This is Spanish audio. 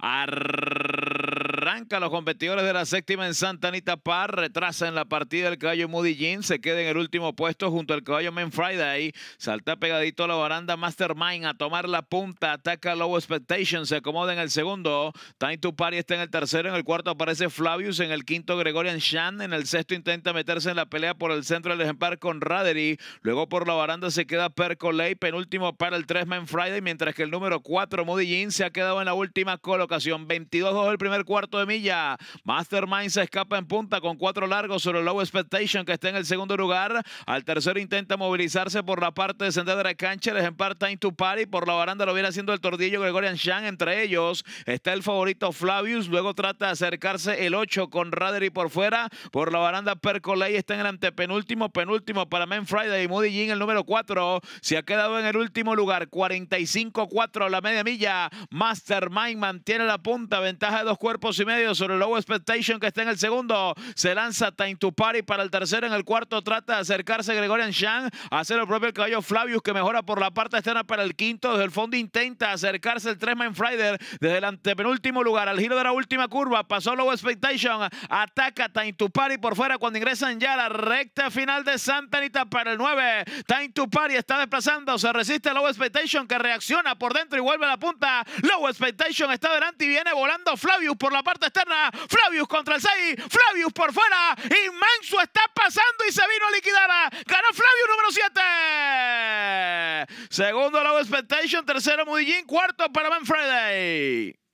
Arr- Arranca los competidores de la séptima en Santa Anita Par. Retrasa en la partida el caballo Moody Jean. Se queda en el último puesto junto al caballo Man Friday. Salta pegadito a la baranda Mastermind a tomar la punta. Ataca Low Expectation. Se acomoda en el segundo. Time to Party está en el tercero. En el cuarto aparece Flavius. En el quinto Gregorian Shan. En el sexto intenta meterse en la pelea por el centro del ejemplar con Radery. Luego por la baranda se queda Percolay. Penúltimo para el 3 Man Friday. Mientras que el número 4 Moody Jean se ha quedado en la última colocación. 22-2 el primer cuarto de milla. Mastermind se escapa en punta con cuatro largos sobre Low Expectation que está en el segundo lugar. Al tercero intenta movilizarse por la parte de Sendero de la cancha. El ejemplar Time to Party por la baranda lo viene haciendo el tordillo Gregorian shang Entre ellos está el favorito Flavius. Luego trata de acercarse el 8 con Radery por fuera. Por la baranda Percolay está en el antepenúltimo, penúltimo para Men Friday. Y Moody Jin, el número 4, se ha quedado en el último lugar. 45-4 la media milla. Mastermind mantiene la punta. Ventaja de dos cuerpos y medio sobre Low Expectation que está en el segundo. Se lanza Time to Party para el tercero. En el cuarto trata de acercarse Gregorian Shang Hacer el propio caballo Flavius que mejora por la parte externa para el quinto. Desde el fondo intenta acercarse el 3 Man desde el antepenúltimo lugar. Al giro de la última curva pasó Low Expectation. Ataca Time to Party por fuera cuando ingresan ya la recta final de Santa Anita para el 9. Time to Party está desplazando. Se resiste Low Expectation que reacciona por dentro y vuelve a la punta. Low Expectation está delante y viene volando Flavius por la parte externa. Flavius contra el 6. Flavius por fuera. Inmenso está pasando y se vino a liquidar. Ganó Flavius número 7. Segundo Low Expectation. Tercero Mudillín. Cuarto para Man Friday.